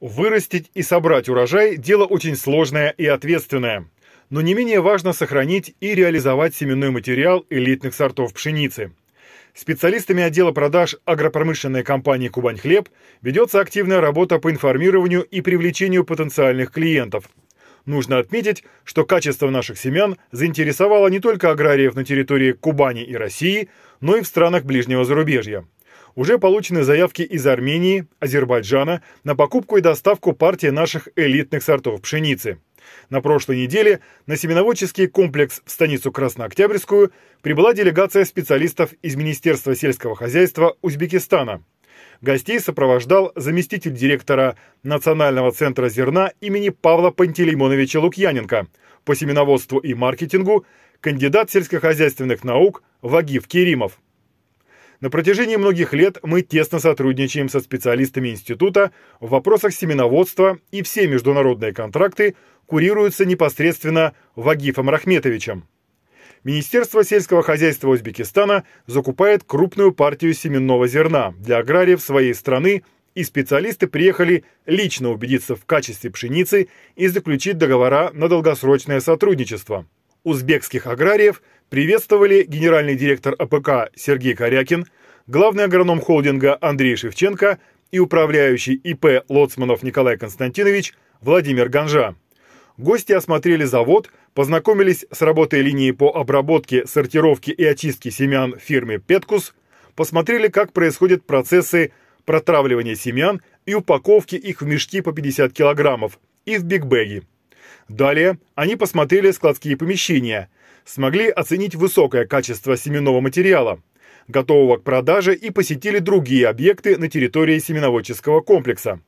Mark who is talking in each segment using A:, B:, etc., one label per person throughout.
A: Вырастить и собрать урожай – дело очень сложное и ответственное. Но не менее важно сохранить и реализовать семенной материал элитных сортов пшеницы. Специалистами отдела продаж агропромышленной компании «Кубаньхлеб» ведется активная работа по информированию и привлечению потенциальных клиентов. Нужно отметить, что качество наших семян заинтересовало не только аграриев на территории Кубани и России, но и в странах ближнего зарубежья – уже получены заявки из Армении, Азербайджана на покупку и доставку партии наших элитных сортов пшеницы. На прошлой неделе на семеноводческий комплекс в станицу Краснооктябрьскую прибыла делегация специалистов из Министерства сельского хозяйства Узбекистана. Гостей сопровождал заместитель директора Национального центра зерна имени Павла Пантелеймоновича Лукьяненко по семеноводству и маркетингу, кандидат сельскохозяйственных наук Вагив Керимов. На протяжении многих лет мы тесно сотрудничаем со специалистами института в вопросах семеноводства, и все международные контракты курируются непосредственно Вагифом Рахметовичем. Министерство сельского хозяйства Узбекистана закупает крупную партию семенного зерна для аграриев своей страны, и специалисты приехали лично убедиться в качестве пшеницы и заключить договора на долгосрочное сотрудничество – узбекских аграриев приветствовали генеральный директор АПК Сергей Корякин, главный агроном холдинга Андрей Шевченко и управляющий ИП Лоцманов Николай Константинович Владимир Ганжа. Гости осмотрели завод, познакомились с работой линии по обработке, сортировке и очистке семян фирмы «Петкус», посмотрели, как происходят процессы протравливания семян и упаковки их в мешки по 50 килограммов и в бигбэги. Далее они посмотрели складские помещения, смогли оценить высокое качество семенного материала, готового к продаже и посетили другие объекты на территории семеноводческого комплекса.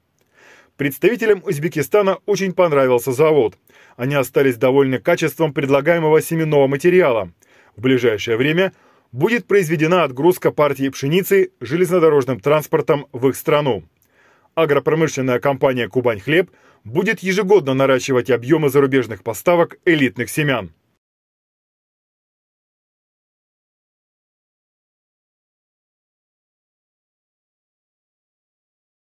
A: Представителям Узбекистана очень понравился завод. Они остались довольны качеством предлагаемого семенного материала. В ближайшее время будет произведена отгрузка партии пшеницы железнодорожным транспортом в их страну агропромышленная компания «Кубань-хлеб» будет ежегодно наращивать объемы зарубежных поставок элитных семян.